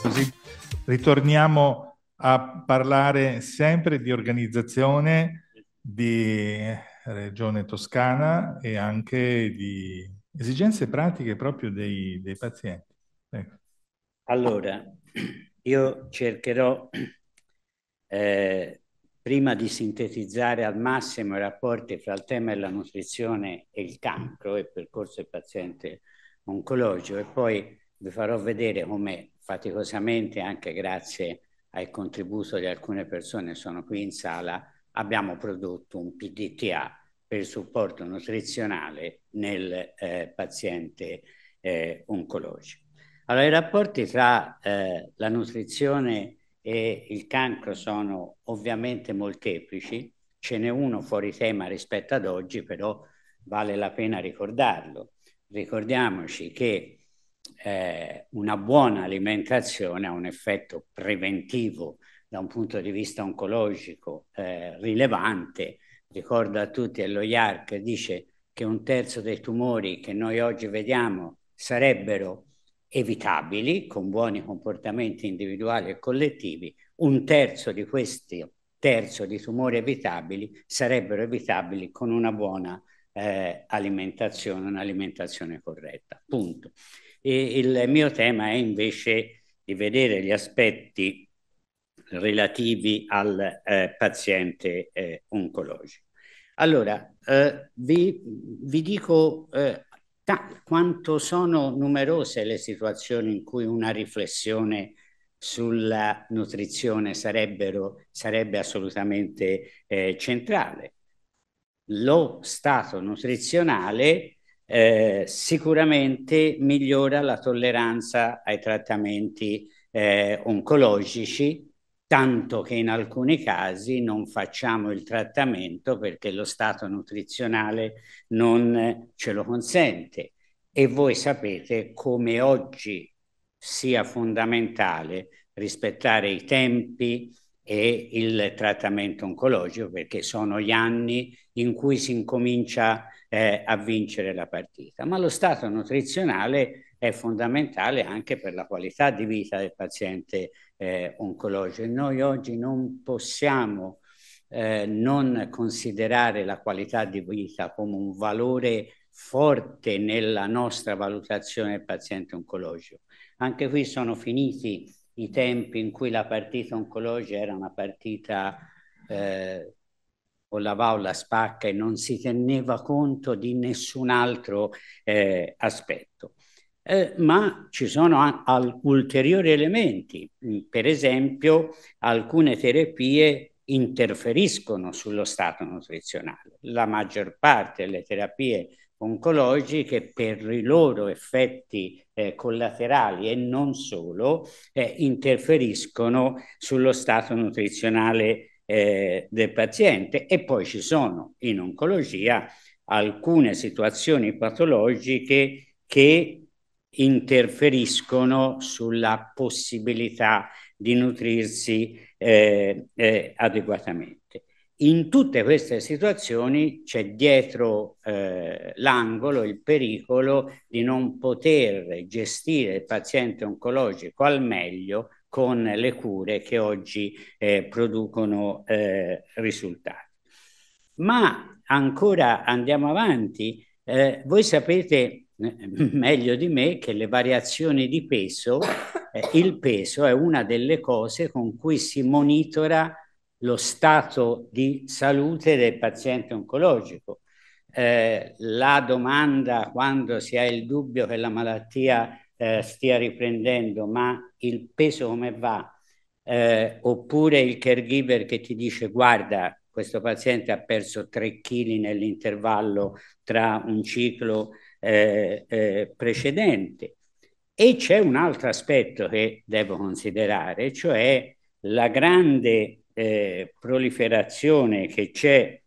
Così ritorniamo a parlare sempre di organizzazione di Regione Toscana e anche di esigenze pratiche proprio dei, dei pazienti. Ecco. Allora, io cercherò eh, prima di sintetizzare al massimo i rapporti fra il tema della nutrizione e il cancro e il percorso del paziente oncologico e poi vi farò vedere come faticosamente, anche grazie al contributo di alcune persone che sono qui in sala, abbiamo prodotto un PDTA per supporto nutrizionale nel eh, paziente eh, oncologico. Allora, i rapporti tra eh, la nutrizione e il cancro sono ovviamente molteplici, ce n'è uno fuori tema rispetto ad oggi, però vale la pena ricordarlo ricordiamoci che eh, una buona alimentazione ha un effetto preventivo da un punto di vista oncologico eh, rilevante. Ricordo a tutti, lo IARC dice che un terzo dei tumori che noi oggi vediamo sarebbero evitabili con buoni comportamenti individuali e collettivi, un terzo di questi terzo di tumori evitabili sarebbero evitabili con una buona alimentazione eh, alimentazione, un'alimentazione corretta. Punto. E il mio tema è invece di vedere gli aspetti relativi al eh, paziente eh, oncologico. Allora, eh, vi, vi, dico eh, quanto sono numerose le situazioni in cui una riflessione sulla nutrizione sarebbe assolutamente eh, centrale lo stato nutrizionale eh, sicuramente migliora la tolleranza ai trattamenti eh, oncologici, tanto che in alcuni casi non facciamo il trattamento perché lo stato nutrizionale non ce lo consente. E voi sapete come oggi sia fondamentale rispettare i tempi, e il trattamento oncologico, perché sono gli anni in cui si incomincia eh, a vincere la partita. Ma lo stato nutrizionale è fondamentale anche per la qualità di vita del paziente eh, oncologico. Noi oggi non possiamo eh, non considerare la qualità di vita come un valore forte nella nostra valutazione del paziente oncologico. Anche qui sono finiti i tempi in cui la partita oncologica era una partita eh, o la va o la spacca e non si teneva conto di nessun altro eh, aspetto. Eh, ma ci sono a- al- ulteriori elementi, mm, per esempio alcune terapie interferiscono sullo stato nutrizionale. La maggior parte delle terapie che per i loro effetti eh, collaterali e non solo eh, interferiscono sullo stato nutrizionale eh, del paziente e poi ci sono in oncologia alcune situazioni patologiche che interferiscono sulla possibilità di nutrirsi eh, eh, adeguatamente in tutte queste situazioni c'è dietro eh, l'angolo il pericolo di non poter gestire il paziente oncologico al meglio con le cure che oggi eh, producono eh, risultati. Ma ancora andiamo avanti, eh, voi sapete eh, meglio di me che le variazioni di peso, eh, il peso è una delle cose con cui si monitora lo stato di salute del paziente oncologico. Eh, la domanda quando si ha il dubbio che la malattia eh, stia riprendendo, ma il peso come va? Eh, oppure il caregiver che ti dice guarda, questo paziente ha perso 3 kg nell'intervallo tra un ciclo eh, eh, precedente. E c'è un altro aspetto che devo considerare, cioè la grande eh, proliferazione che c'è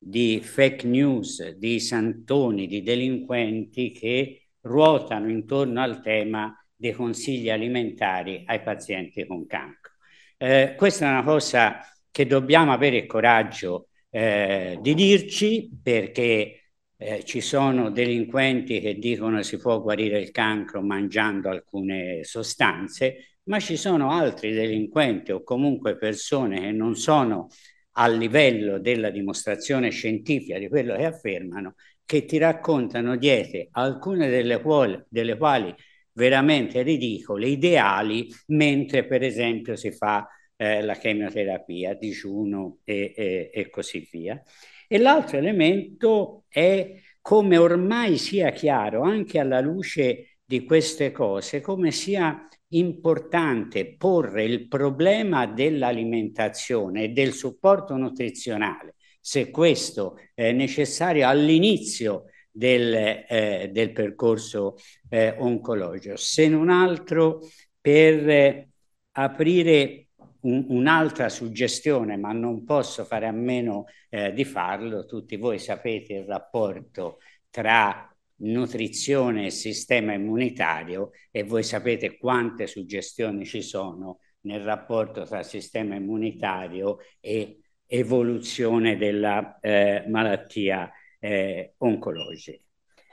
di fake news, di santoni, di delinquenti che ruotano intorno al tema dei consigli alimentari ai pazienti con cancro. Eh, questa è una cosa che dobbiamo avere il coraggio eh, di dirci perché eh, ci sono delinquenti che dicono si può guarire il cancro mangiando alcune sostanze, ma ci sono altri delinquenti o comunque persone che non sono a livello della dimostrazione scientifica di quello che affermano, che ti raccontano diete alcune delle quali, delle quali veramente ridicole, ideali, mentre per esempio si fa eh, la chemioterapia, digiuno e, e, e così via. E l'altro elemento è come ormai sia chiaro, anche alla luce di queste cose, come sia importante porre il problema dell'alimentazione e del supporto nutrizionale, se questo è necessario all'inizio del, eh, del percorso eh, oncologico, se non altro per eh, aprire un, un'altra suggestione, ma non posso fare a meno eh, di farlo, tutti voi sapete il rapporto tra nutrizione e sistema immunitario e voi sapete quante suggestioni ci sono nel rapporto tra sistema immunitario e evoluzione della eh, malattia eh, oncologica.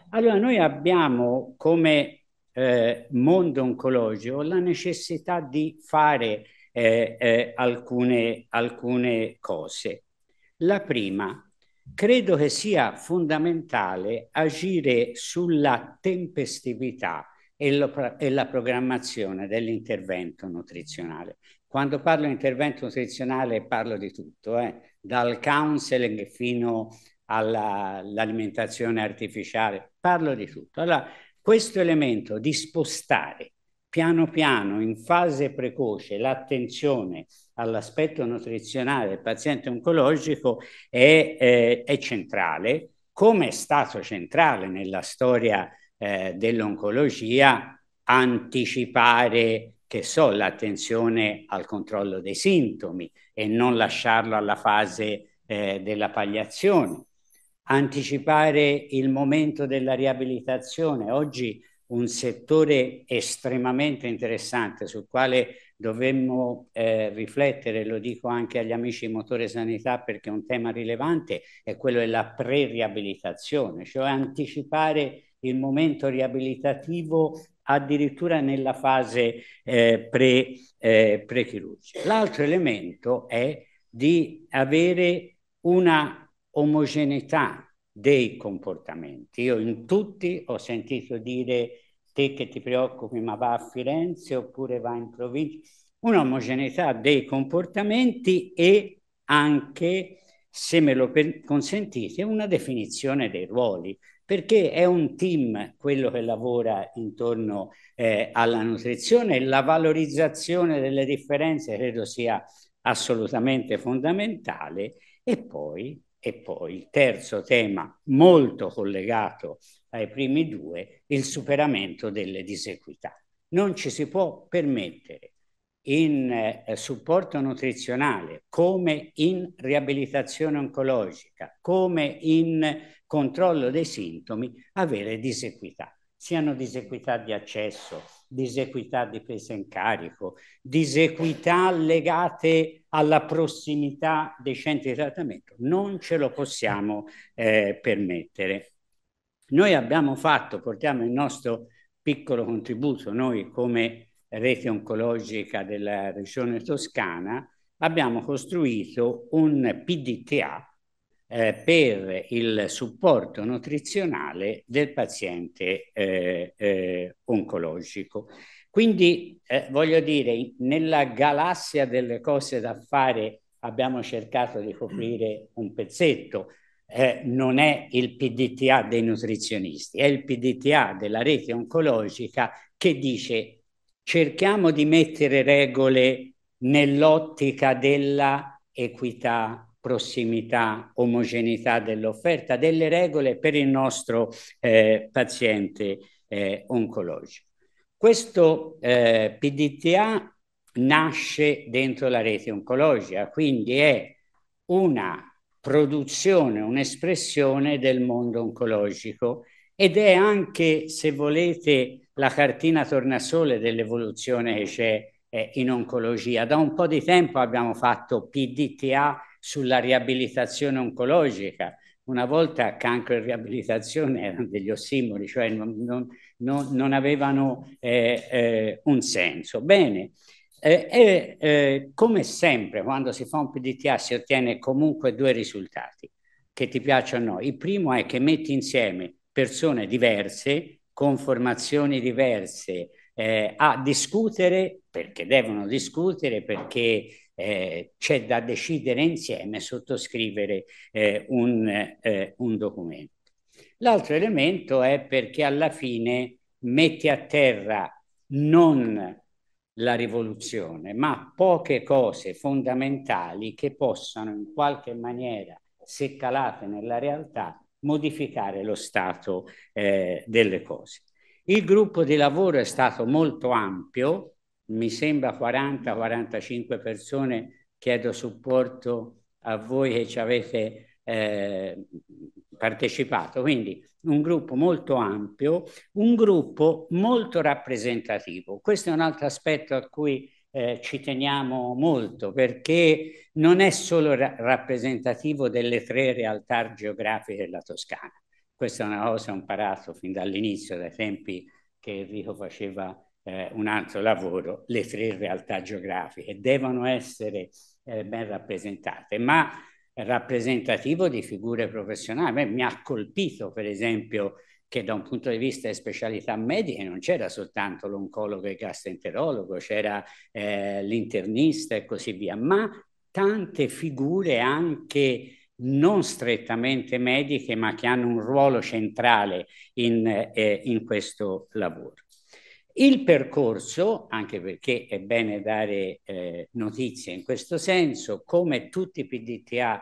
Allora noi abbiamo come eh, mondo oncologico la necessità di fare eh, eh, alcune, alcune cose. La prima credo che sia fondamentale agire sulla tempestività e, lo, e la programmazione dell'intervento nutrizionale. Quando parlo di intervento nutrizionale parlo di tutto, eh? dal counseling fino all'alimentazione artificiale, parlo di tutto. Allora, questo elemento di spostare piano piano, in fase precoce, l'attenzione all'aspetto nutrizionale del paziente oncologico è, eh, è centrale, come è stato centrale nella storia eh, dell'oncologia anticipare che so, l'attenzione al controllo dei sintomi e non lasciarlo alla fase eh, della pagliazione, anticipare il momento della riabilitazione. Oggi un settore estremamente interessante sul quale dovremmo eh, riflettere, lo dico anche agli amici di Motore Sanità perché è un tema rilevante, è quello della pre-riabilitazione, cioè anticipare il momento riabilitativo addirittura nella fase eh, pre, eh, pre-chirurgica. L'altro elemento è di avere una omogeneità dei comportamenti. Io in tutti ho sentito dire te che ti preoccupi ma va a Firenze oppure va in provincia, un'omogeneità dei comportamenti e anche, se me lo consentite, una definizione dei ruoli, perché è un team quello che lavora intorno eh, alla nutrizione la valorizzazione delle differenze credo sia assolutamente fondamentale e poi e poi il terzo tema molto collegato ai primi due, il superamento delle disequità. Non ci si può permettere in eh, supporto nutrizionale, come in riabilitazione oncologica, come in controllo dei sintomi, avere disequità siano disequità di accesso, disequità di presa in carico, disequità legate alla prossimità dei centri di trattamento. Non ce lo possiamo eh, permettere. Noi abbiamo fatto, portiamo il nostro piccolo contributo, noi come rete oncologica della regione toscana, abbiamo costruito un PDTA, eh, per il supporto nutrizionale del paziente eh, eh, oncologico. Quindi eh, voglio dire, nella galassia delle cose da fare abbiamo cercato di coprire un pezzetto. Eh, non è il PDTA dei nutrizionisti, è il PDTA della rete oncologica che dice cerchiamo di mettere regole nell'ottica della equità prossimità, omogeneità dell'offerta, delle regole per il nostro eh, paziente eh, oncologico. Questo eh, PDTA nasce dentro la rete oncologica, quindi è una produzione, un'espressione del mondo oncologico ed è anche, se volete, la cartina tornasole dell'evoluzione che c'è eh, in oncologia. Da un po' di tempo abbiamo fatto PDTA sulla riabilitazione oncologica. Una volta cancro e riabilitazione erano degli ossimori, cioè non, non, non, avevano eh, eh, un senso. Bene, eh, eh come sempre quando si fa un PDTA si ottiene comunque due risultati che ti piacciono o no. Il primo è che metti insieme persone diverse, con formazioni diverse, eh, a discutere, perché devono discutere, perché eh, c'è da decidere insieme, sottoscrivere eh, un, eh, un documento. L'altro elemento è perché alla fine mette a terra non la rivoluzione, ma poche cose fondamentali che possano in qualche maniera, se calate nella realtà, modificare lo stato eh, delle cose. Il gruppo di lavoro è stato molto ampio, mi sembra 40-45 persone, chiedo supporto a voi che ci avete eh, partecipato, quindi un gruppo molto ampio, un gruppo molto rappresentativo. Questo è un altro aspetto a cui eh, ci teniamo molto perché non è solo ra rappresentativo delle tre realtà geografiche della Toscana. Questa è una cosa che ho imparato fin dall'inizio, dai tempi che Enrico faceva eh, un altro lavoro, le tre realtà geografiche devono essere eh, ben rappresentate, ma rappresentativo di figure professionali. Mi ha colpito, per esempio, che da un punto di vista di specialità mediche non c'era soltanto l'oncologo e il gastroenterologo, c'era eh, l'internista e così via, ma tante figure anche non strettamente mediche, ma che hanno un ruolo centrale in, eh, in questo lavoro. Il percorso, anche perché è bene dare eh, notizie in questo senso, come tutti i PDTA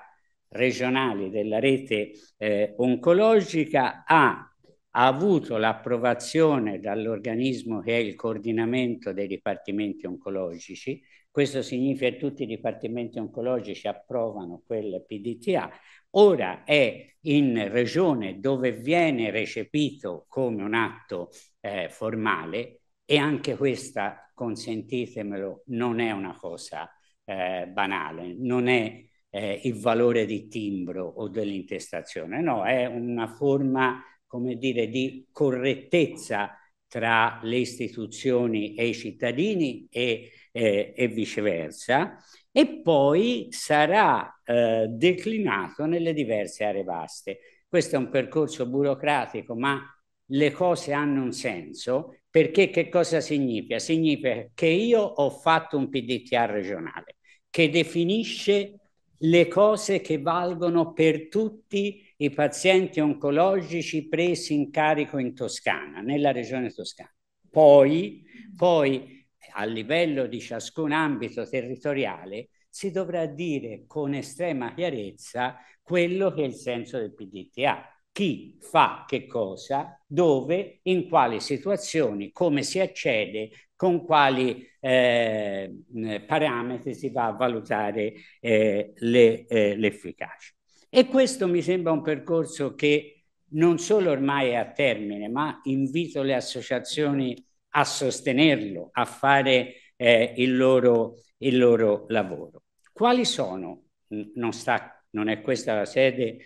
regionali della rete eh, oncologica, ha ha avuto l'approvazione dall'organismo che è il coordinamento dei dipartimenti oncologici. Questo significa che tutti i dipartimenti oncologici approvano quel PDTA. Ora è in regione dove viene recepito come un atto eh, formale e anche questa, consentitemelo, non è una cosa eh, banale, non è eh, il valore di timbro o dell'intestazione, no, è una forma, come dire, di correttezza tra le istituzioni e i cittadini e, eh, e viceversa, e poi sarà eh, declinato nelle diverse aree vaste. Questo è un percorso burocratico, ma le cose hanno un senso, perché che cosa significa? Significa che io ho fatto un PDTA regionale che definisce le cose che valgono per tutti i pazienti oncologici presi in carico in Toscana, nella regione toscana. Poi, poi a livello di ciascun ambito territoriale si dovrà dire con estrema chiarezza quello che è il senso del PDTA chi fa che cosa, dove, in quali situazioni, come si accede, con quali eh, parametri si va a valutare eh, le, eh, l'efficacia. E questo mi sembra un percorso che non solo ormai è a termine, ma invito le associazioni a sostenerlo, a fare eh, il loro, il, loro, lavoro. Quali sono, non, sta, non è questa la sede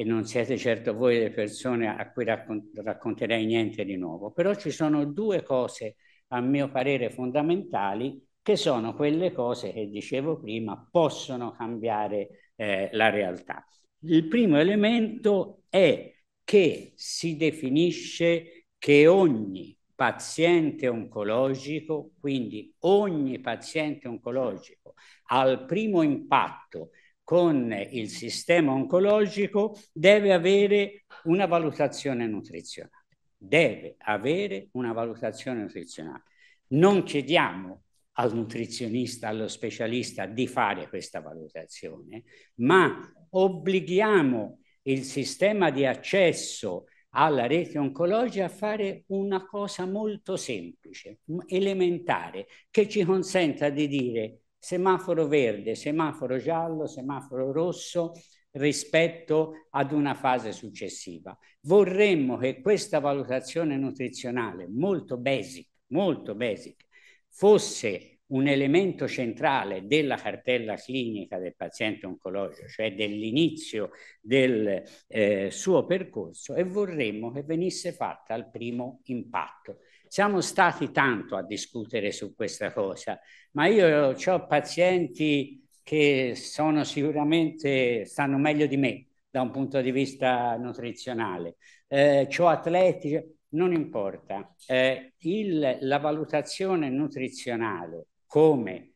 e non siete certo voi le persone a cui raccon- racconterei niente di nuovo, però ci sono due cose a mio parere fondamentali che sono quelle cose che dicevo prima possono cambiare eh, la realtà. Il primo elemento è che si definisce che ogni paziente oncologico, quindi ogni paziente oncologico al primo impatto con il sistema oncologico deve avere una valutazione nutrizionale. Deve avere una valutazione nutrizionale. Non chiediamo al nutrizionista, allo specialista di fare questa valutazione, ma obblighiamo il sistema di accesso alla rete oncologica a fare una cosa molto semplice, elementare, che ci consenta di dire semaforo verde, semaforo giallo, semaforo rosso rispetto ad una fase successiva. Vorremmo che questa valutazione nutrizionale molto basic, molto basic, fosse un elemento centrale della cartella clinica del paziente oncologico, cioè dell'inizio del eh, suo percorso e vorremmo che venisse fatta al primo impatto. Siamo stati tanto a discutere su questa cosa, ma io ho pazienti che sono sicuramente, stanno meglio di me da un punto di vista nutrizionale, eh, ho atleti, non importa. Eh, il, la valutazione nutrizionale come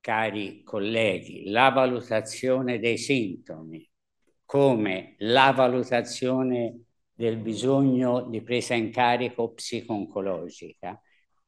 cari colleghi, la valutazione dei sintomi, come la valutazione del bisogno di presa in carico psico-oncologica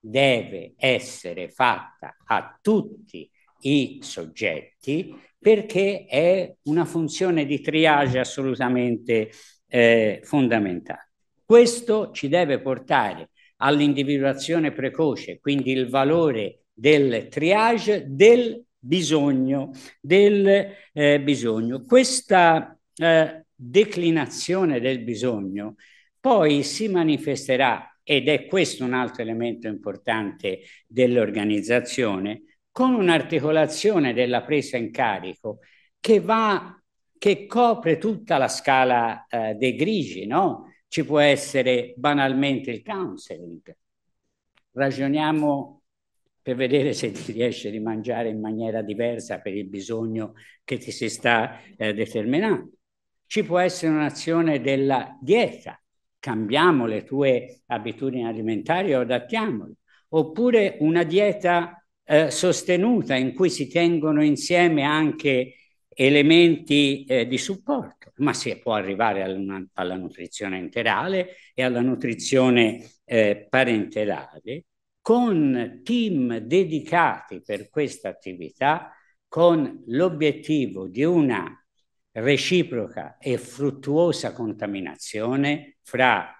deve essere fatta a tutti i soggetti perché è una funzione di triage assolutamente eh, fondamentale. Questo ci deve portare all'individuazione precoce, quindi il valore del triage del bisogno. Del, eh, bisogno. Questa eh, declinazione del bisogno poi si manifesterà, ed è questo un altro elemento importante dell'organizzazione, con un'articolazione della presa in carico che va che copre tutta la scala eh, dei grigi, no? Ci può essere banalmente il counseling. Ragioniamo per vedere se ti riesce di mangiare in maniera diversa per il bisogno che ti si sta eh, determinando. Ci può essere un'azione della dieta, cambiamo le tue abitudini alimentari o adattiamole, oppure una dieta eh, sostenuta in cui si tengono insieme anche elementi eh, di supporto, ma si può arrivare alla, alla nutrizione interale e alla nutrizione eh, parenterale con team dedicati per questa attività con l'obiettivo di una reciproca e fruttuosa contaminazione fra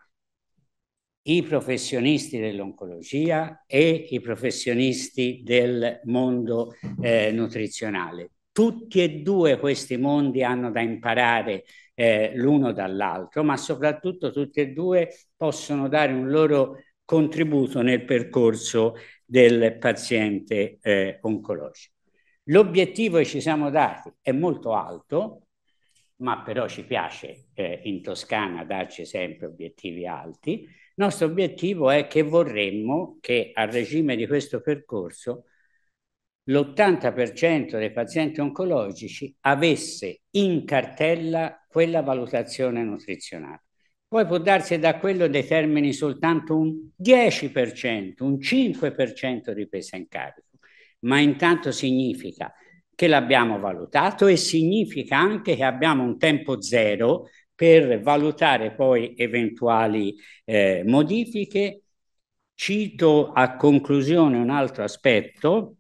i professionisti dell'oncologia e i professionisti del mondo eh, nutrizionale. Tutti e due questi mondi hanno da imparare eh, l'uno dall'altro, ma soprattutto tutti e due possono dare un loro contributo nel percorso del paziente eh, oncologico. L'obiettivo che ci siamo dati è molto alto, ma però ci piace eh, in Toscana darci sempre obiettivi alti. Il nostro obiettivo è che vorremmo che al regime di questo percorso l'80% dei pazienti oncologici avesse in cartella quella valutazione nutrizionale. Poi può darsi da quello determini soltanto un 10%, un 5% di presa in carico, ma intanto significa che l'abbiamo valutato e significa anche che abbiamo un tempo zero per valutare poi eventuali eh, modifiche. Cito a conclusione un altro aspetto.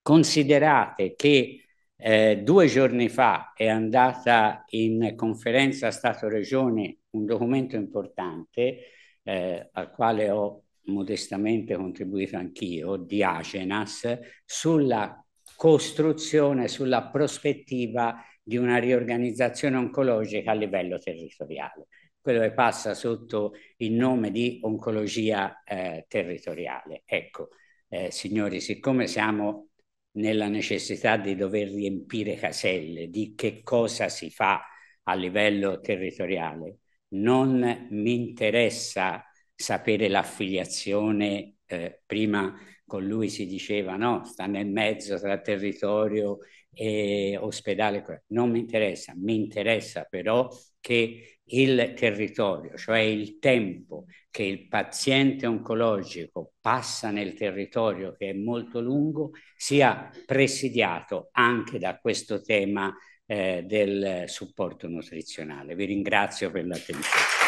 Considerate che eh, due giorni fa è andata in conferenza Stato-Regione un documento importante eh, al quale ho modestamente contribuito anch'io, di Agenas, sulla costruzione sulla prospettiva di una riorganizzazione oncologica a livello territoriale, quello che passa sotto il nome di oncologia eh, territoriale. Ecco, eh, signori, siccome siamo nella necessità di dover riempire caselle di che cosa si fa a livello territoriale, non mi interessa sapere l'affiliazione eh, prima con lui si diceva no, sta nel mezzo tra territorio e ospedale, non mi interessa, mi interessa però che il territorio, cioè il tempo che il paziente oncologico passa nel territorio, che è molto lungo, sia presidiato anche da questo tema eh, del supporto nutrizionale. Vi ringrazio per l'attenzione.